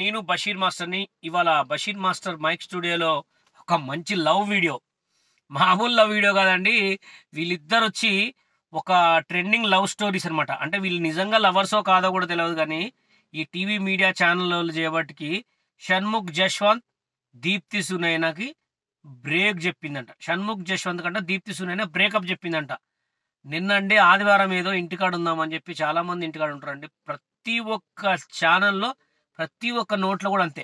నేను బషీర్ మాస్టర్ని ఇవాళ బషీర్ మాస్టర్ మైక్ స్టూడియోలో ఒక మంచి లవ్ వీడియో మామూలు లవ్ వీడియో కాదండి వీళ్ళిద్దరు వచ్చి ఒక ట్రెండింగ్ లవ్ స్టోరీస్ అనమాట అంటే వీళ్ళు నిజంగా లవర్సో కాదో కూడా తెలియదు కానీ ఈ టీవీ మీడియా ఛానల్ చేపట్టికి షణ్ముఖ్ జశ్వంత్ దీప్తి సునైనాకి బ్రేక్ చెప్పిందంట షణ్ముఖ్ జశ్వంత్ కంటే దీప్తి సునైనా బ్రేకప్ చెప్పిందంట నిన్నండి ఆదివారం ఏదో ఇంటికాడ ఉందామని చెప్పి చాలామంది ఇంటికాడ ఉంటారండి ప్రతి ఒక్క ఛానల్లో ప్రతి ఒక్క నోట్లో కూడా అంతే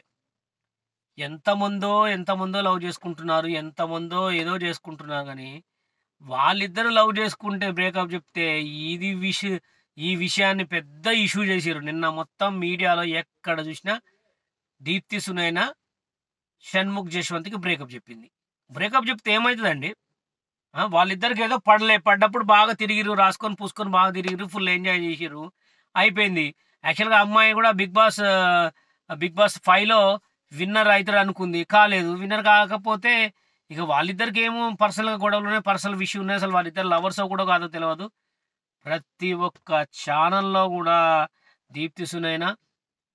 ఎంతమందో ఎంతమందో లవ్ చేసుకుంటున్నారు ఎంతమందో ఏదో చేసుకుంటున్నారు కానీ వాళ్ళిద్దరు లవ్ చేసుకుంటే బ్రేకప్ చెప్తే ఇది విష ఈ విషయాన్ని పెద్ద ఇష్యూ చేశారు నిన్న మొత్తం మీడియాలో ఎక్కడ చూసినా దీప్తి సునైనా షణ్ముఖ్ జశ్వంత్కి బ్రేకప్ చెప్పింది బ్రేకప్ చెప్తే ఏమవుతుందండి వాళ్ళిద్దరికి ఏదో పడలే పడ్డప్పుడు బాగా తిరిగిరు రాసుకొని పూసుకొని బాగా తిరిగిరు ఫుల్ ఎంజాయ్ చేసిరు అయిపోయింది యాక్చువల్గా అమ్మాయి కూడా బిగ్ బాస్ బిగ్ బాస్ ఫైవ్లో విన్నర్ అవుతాడు అనుకుంది కాలేదు విన్నర్ కాకపోతే ఇక వాళ్ళిద్దరికి ఏమో పర్సనల్గా గొడవలు ఉన్నాయి పర్సనల్ విషయం ఉన్నాయి అసలు వాళ్ళిద్దరు లవర్స్ కూడా కాదో తెలియదు ప్రతి ఒక్క ఛానల్లో కూడా దీప్తి సునైనా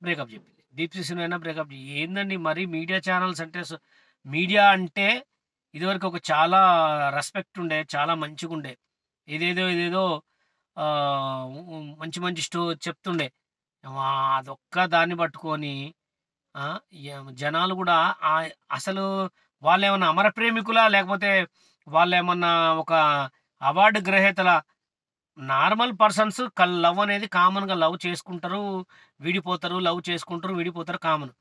బ్రేకప్ చెప్పింది దీప్తి సునైనా బ్రేకప్ ఏందండి మరి మీడియా ఛానల్స్ అంటే మీడియా అంటే ఇదివరకు ఒక చాలా రెస్పెక్ట్ ఉండే చాలా మంచిగా ఉండే ఏదేదో ఏదేదో మంచి మంచి స్టో చెప్తుండే అదొక్క దాన్ని పట్టుకొని జనాలు కూడా అసలు వాళ్ళు ఏమన్నా అమర ప్రేమికులా లేకపోతే వాళ్ళు ఏమన్నా ఒక అవార్డు గ్రహీతల నార్మల్ పర్సన్స్ లవ్ అనేది కామన్గా లవ్ చేసుకుంటారు విడిపోతారు లవ్ చేసుకుంటారు విడిపోతారు కామన్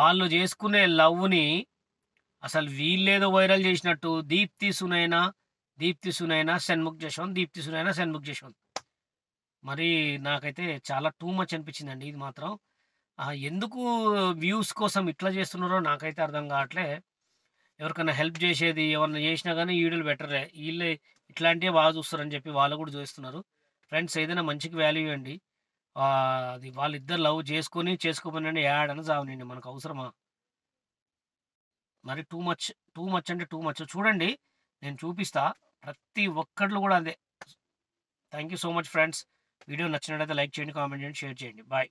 వాళ్ళు చేసుకునే లవ్ని అసలు వీళ్ళేదో వైరల్ చేసినట్టు దీప్తి సునైనా దీప్తి సునైనా షణ్ముఖ్ జశ్వంత్ దీప్తి సునైనా షణ్ముఖ్ జశ్వంత్ మరి నాకైతే చాలా టూ మచ్ అనిపించిందండి ఇది మాత్రం ఎందుకు వ్యూస్ కోసం ఇట్లా చేస్తున్నారో నాకైతే అర్థం కావట్లే ఎవరికైనా హెల్ప్ చేసేది ఎవరిని చేసినా కానీ వీడియోలు బెటరే వీళ్ళే ఇట్లాంటివి బాగా చూస్తారని చెప్పి వాళ్ళు కూడా చూస్తున్నారు ఫ్రెండ్స్ ఏదైనా మంచికి వాల్యూ అండి అది వాళ్ళిద్దరు లవ్ చేసుకొని చేసుకోపోయినండి యాడ్ అని చావనండి మనకు అవసరమా మరి టూ మచ్ టూ మచ్ అంటే టూ మచ్ చూడండి నేను చూపిస్తా ప్రతి ఒక్కళ్ళు కూడా అదే thank you so much friends video నచ్చినట్లయితే లైక్ చేయండి కామెంట్ చేయండి షేర్ చేయండి బాయ్